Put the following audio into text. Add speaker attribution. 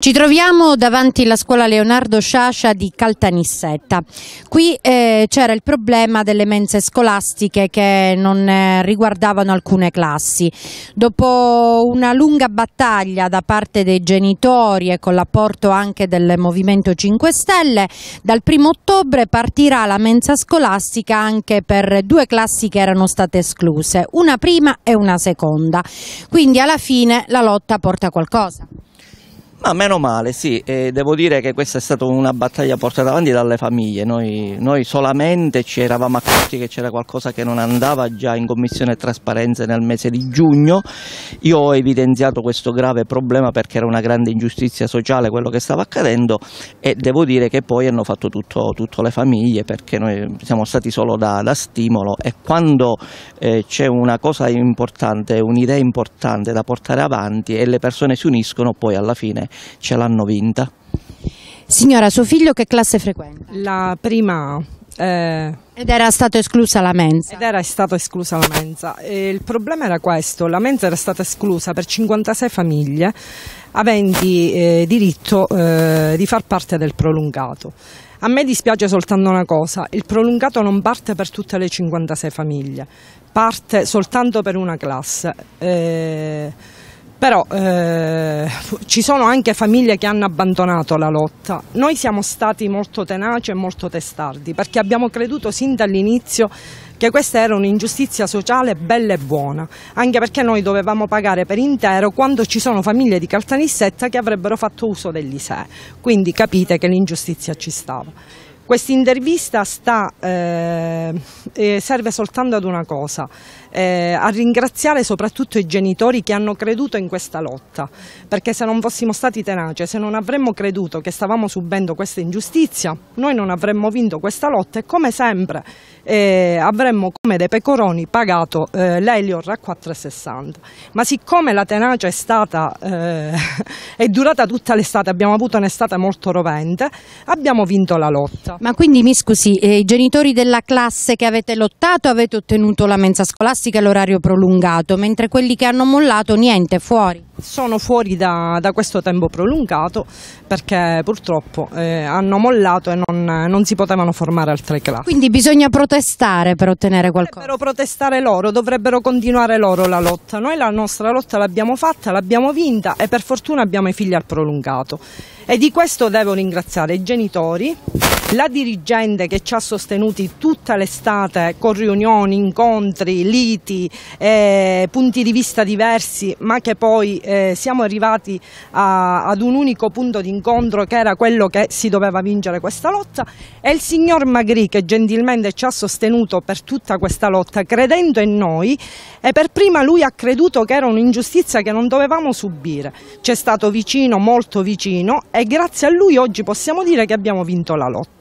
Speaker 1: Ci troviamo davanti alla scuola Leonardo Sciascia di Caltanissetta. Qui eh, c'era il problema delle mense scolastiche che non eh, riguardavano alcune classi. Dopo una lunga battaglia da parte dei genitori e con l'apporto anche del Movimento 5 Stelle, dal 1 ottobre partirà la mensa scolastica anche per due classi che erano state escluse, una prima e una seconda. Quindi alla fine la lotta porta qualcosa.
Speaker 2: Ma meno male, sì, e devo dire che questa è stata una battaglia portata avanti dalle famiglie, noi, noi solamente ci eravamo accorti che c'era qualcosa che non andava già in Commissione Trasparenza nel mese di giugno, io ho evidenziato questo grave problema perché era una grande ingiustizia sociale quello che stava accadendo e devo dire che poi hanno fatto tutto, tutto le famiglie perché noi siamo stati solo da, da stimolo e quando eh, c'è una cosa importante, un'idea importante da portare avanti e le persone si uniscono poi alla fine ce
Speaker 1: l'hanno vinta. Signora, suo figlio che classe frequenta? La prima
Speaker 3: eh, ed era stata
Speaker 1: esclusa la mensa.
Speaker 3: Ed era stata esclusa la mensa. E il problema era questo, la mensa era stata esclusa per 56 famiglie aventi eh, diritto eh, di far parte del prolungato. A me dispiace soltanto una cosa, il prolungato non parte per tutte le 56 famiglie, parte soltanto per una classe. Eh, però eh, ci sono anche famiglie che hanno abbandonato la lotta. Noi siamo stati molto tenaci e molto testardi perché abbiamo creduto sin dall'inizio che questa era un'ingiustizia sociale bella e buona, anche perché noi dovevamo pagare per intero quando ci sono famiglie di Caltanissetta che avrebbero fatto uso dell'ISEE, quindi capite che l'ingiustizia ci stava. Questa intervista eh, eh, serve soltanto ad una cosa, eh, a ringraziare soprattutto i genitori che hanno creduto in questa lotta, perché se non fossimo stati tenaci, se non avremmo creduto che stavamo subendo questa ingiustizia, noi non avremmo vinto questa lotta e come sempre eh, avremmo come dei pecoroni pagato eh, l'Elior a 4,60. Ma siccome la tenacia è, stata, eh, è durata tutta l'estate, abbiamo avuto un'estate molto rovente, abbiamo vinto la lotta. Ma quindi mi scusi, eh, i
Speaker 1: genitori della classe che avete lottato avete ottenuto la mensa scolastica e l'orario prolungato,
Speaker 3: mentre quelli che hanno mollato niente, fuori. Sono fuori da, da questo tempo prolungato perché purtroppo eh, hanno mollato e non, non, si potevano formare altre classi. Quindi
Speaker 1: bisogna protestare per ottenere qualcosa.
Speaker 3: Dovrebbero protestare loro, dovrebbero continuare loro la lotta. Noi la nostra lotta l'abbiamo fatta, l'abbiamo vinta e per fortuna abbiamo i figli al prolungato. E di questo devo ringraziare i genitori la dirigente che ci ha sostenuti tutta l'estate con riunioni, incontri, liti, eh, punti di vista diversi, ma che poi eh, siamo arrivati a, ad un unico punto di incontro che era quello che si doveva vincere questa lotta è il signor Magri che gentilmente ci ha sostenuto per tutta questa lotta credendo in noi e per prima lui ha creduto che era un'ingiustizia che non dovevamo subire. Ci è stato vicino, molto vicino e grazie a lui oggi possiamo dire che abbiamo vinto la lotta.